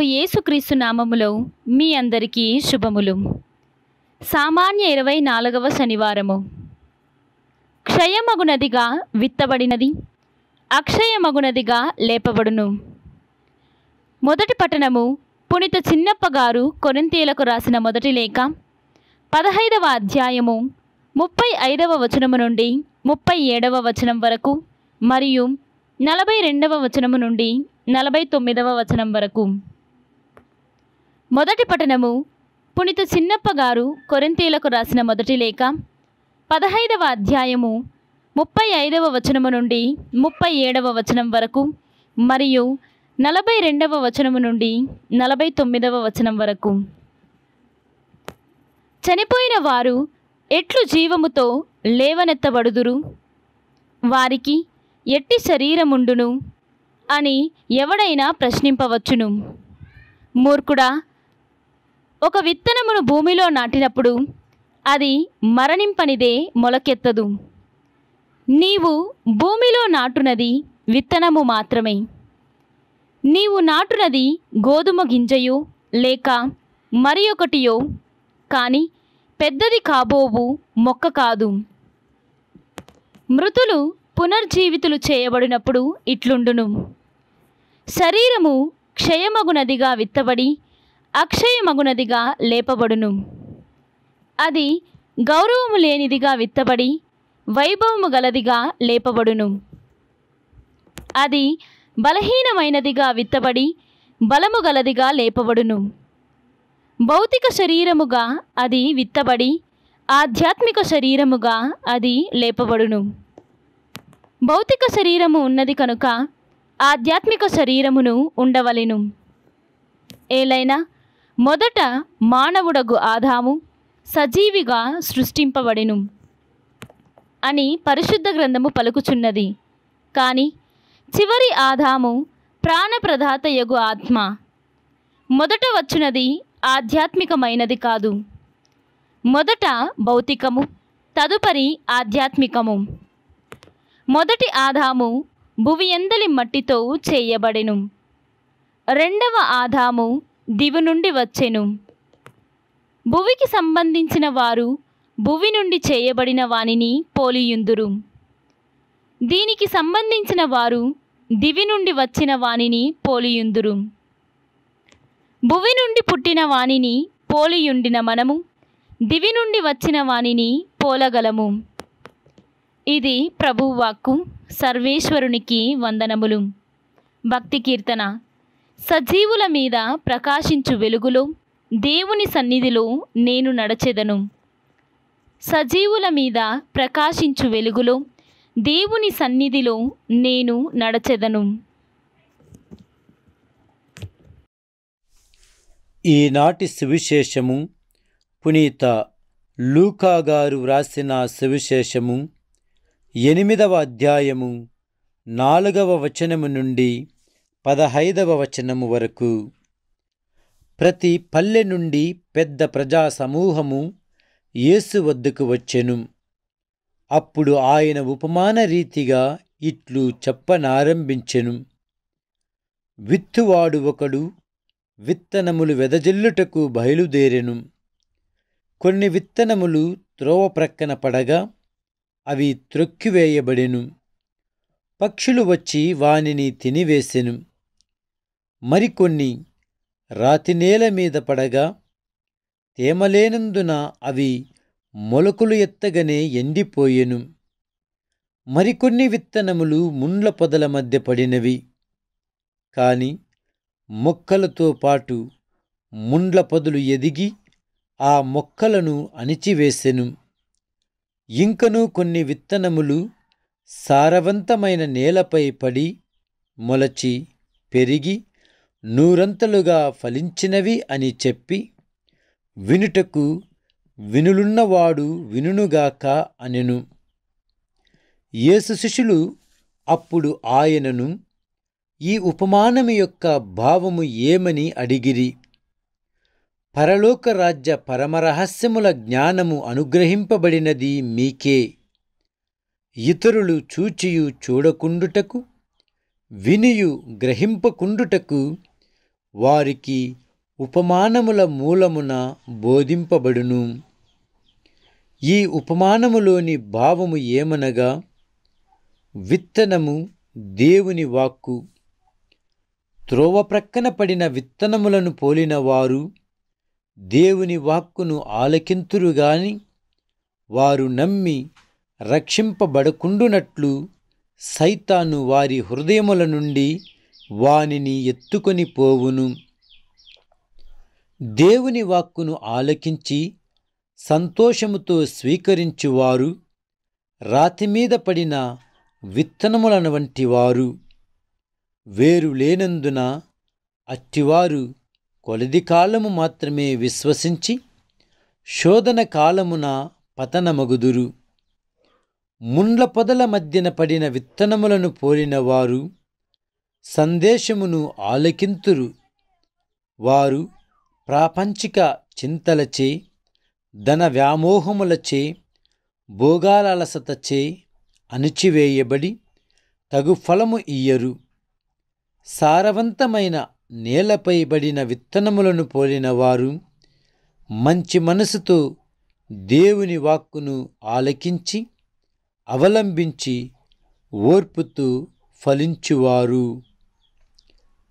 ప్రభు యేసుక్రీస్తు నామములో మీ అందరికీ శుభములు సామాన్య ఇరవై నాలుగవ శనివారము క్షయమగునదిగా విత్తబడినది అక్షయమగునదిగా లేపబడును మొదటి పట్టణము పునిత చిన్నప్పగారు కొరంతీలకు రాసిన మొదటి లేఖ పదహైదవ అధ్యాయము ముప్పై ఐదవ వచనము నుండి ముప్పై ఏడవ వచనం వరకు మరియు నలభై రెండవ వచనము నుండి నలభై తొమ్మిదవ వచనం వరకు మొదటి పఠనము పునిత చిన్నప్ప గారు కొరింతీలకు రాసిన మొదటి లేఖ పదహైదవ అధ్యాయము ముప్పై ఐదవ వచనము నుండి ముప్పై ఏడవ వచనం వరకు మరియు నలభై రెండవ వచనము నుండి నలభై తొమ్మిదవ వచనం వరకు చనిపోయిన వారు ఎట్లు జీవముతో లేవనెత్తబడుదురు వారికి ఎట్టి శరీరముండును అని ఎవడైనా ప్రశ్నింపవచ్చును మూర్ఖుడా ఒక విత్తనమును భూమిలో నాటినప్పుడు అది మరణింపనిదే మొలకెత్తదు నీవు భూమిలో నాటునది విత్తనము మాత్రమే నీవు నాటునది గోధుమ గింజయో లేక మరి ఒకటియో కానీ పెద్దది కాబోవు మొక్క కాదు మృతులు పునర్జీవితులు చేయబడినప్పుడు ఇట్లుండును శరీరము క్షయమగునదిగా విత్తబడి అక్షయమగునదిగా లేపబడును అది గౌరవము లేనిదిగా విత్తబడి వైభవము గలదిగా లేపబడును అది బలహీనమైనదిగా విత్తబడి బలము గలదిగా లేపబడును భౌతిక శరీరముగా అది విత్తబడి ఆధ్యాత్మిక శరీరముగా అది లేపబడును భౌతిక శరీరము ఉన్నది కనుక ఆధ్యాత్మిక శరీరమును ఉండవలెను ఏలైనా మొదట మానవుడగు ఆదాము సజీవిగా సృష్టింపబడెను అని పరిశుద్ధ గ్రంథము పలుకుచున్నది కానీ చివరి ఆదాము ప్రాణప్రదాత యగు ఆత్మ మొదట వచ్చినది ఆధ్యాత్మికమైనది కాదు మొదట భౌతికము తదుపరి ఆధ్యాత్మికము మొదటి ఆదాము భువియందలి మట్టితో చేయబడెను రెండవ ఆదాము దివి నుండి వచ్చెను భువికి సంబంధించిన వారు భువి నుండి చేయబడిన వానిని పోలియుందురు దీనికి సంబంధించిన వారు దివి నుండి వచ్చిన వానిని పోలియుందురు భువి నుండి పుట్టిన వానిని పోలియుండిన మనము దివి నుండి వచ్చిన వానిని పోలగలము ఇది ప్రభువాక్కు సర్వేశ్వరునికి వందనములు భక్తి కీర్తన సజీవుల మీద ప్రకాశించు వెలుగులో దేవుని సన్నిధిలో నేను నడచెదను సజీవుల మీద ప్రకాశించు వెలుగులో దేవుని సన్నిధిలో నేను నడచెదను ఈనాటి సువిశేషము పునీత లూకా గారు వ్రాసిన సువిశేషము ఎనిమిదవ అధ్యాయము నాలుగవ వచనము నుండి పదహైదవ వచనము వరకు ప్రతి పల్లె నుండి పెద్ద ప్రజా సమూహము యేసు వద్దకు వచ్చెను అప్పుడు ఆయన ఉపమాన రీతిగా ఇట్లు చెప్పనారంభించెను విత్తువాడు ఒకడు విత్తనములు వెదజల్లుటకు బయలుదేరెను కొన్ని విత్తనములు త్రోవ ప్రక్కన పడగా అవి త్రొక్కివేయబడెను పక్షులు వచ్చి వానిని తినివేసెను మరికొన్ని రాతినేల మీద పడగా తేమలేనందున అవి మొలకలు ఎత్తగనే ఎండిపోయెను మరికొన్ని విత్తనములు ముండ్ల పొదల మధ్య పడినవి కాని మొక్కలతో పాటు ముండ్ల పొదలు ఎదిగి ఆ మొక్కలను అణిచివేసెను ఇంకనూ కొన్ని విత్తనములు సారవంతమైన నేలపై పడి మొలచి పెరిగి నూరంతలుగా ఫలించినవి అని చెప్పి వినుటకు వినులున్నవాడు వినుగాక అనెను యేసు శిష్యులు అప్పుడు ఆయనను ఈ ఉపమానము యొక్క భావము ఏమని అడిగిరి పరలోక రాజ్య పరమరహస్యముల జ్ఞానము అనుగ్రహింపబడినది మీకే ఇతరులు చూచియు చూడకుండుటకు వినియు గ్రహింపకుండుటకు వారికి ఉపమానముల మూలమున బోధింపబడును ఈ ఉపమానములోని భావము ఏమనగా విత్తనము దేవుని వాక్కు త్రోవ ప్రక్కన పడిన విత్తనములను పోలిన వారు దేవుని వాక్కును ఆలకింతురు గాని వారు నమ్మి రక్షింపబడకుండునట్లు సైతాను వారి హృదయముల నుండి వానిని ఎత్తుకొని పోవును దేవుని వాక్కును ఆలకించి సంతోషముతో స్వీకరించువారు రాతి మీద పడిన విత్తనములను వంటివారు వేరు లేనందున అట్టివారు కొలది కాలము మాత్రమే విశ్వసించి శోధన కాలమున పతనమగుదురు ముండ్ల పొదల మధ్యన పడిన విత్తనములను పోలినవారు సందేశమును ఆలకింతురు వారు ప్రాపంచిక చింతలచే ధన వ్యామోహములచే భోగాలసతచే అణిచివేయబడి తగు ఫలము ఇయ్యరు సారవంతమైన నేలపై బడిన విత్తనములను పోలిన వారు మంచి మనసుతో దేవుని వాక్కును ఆలకించి అవలంబించి ఓర్పుతూ ఫలించువారు